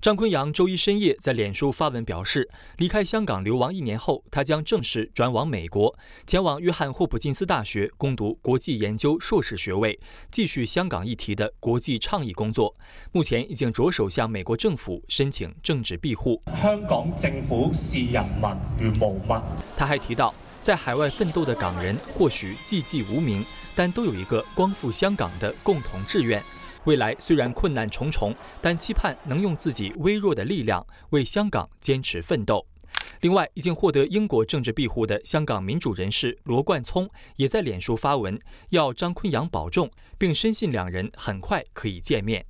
张坤阳周一深夜在脸书发文表示，离开香港流亡一年后，他将正式转往美国，前往约翰霍普金斯大学攻读国际研究硕士学位，继续香港议题的国际倡议工作。目前已经着手向美国政府申请政治庇护。香港政府视人民如无物。他还提到，在海外奋斗的港人或许寂寂无名，但都有一个光复香港的共同志愿。未来虽然困难重重，但期盼能用自己微弱的力量为香港坚持奋斗。另外，已经获得英国政治庇护的香港民主人士罗冠聪也在脸书发文，要张坤阳保重，并深信两人很快可以见面。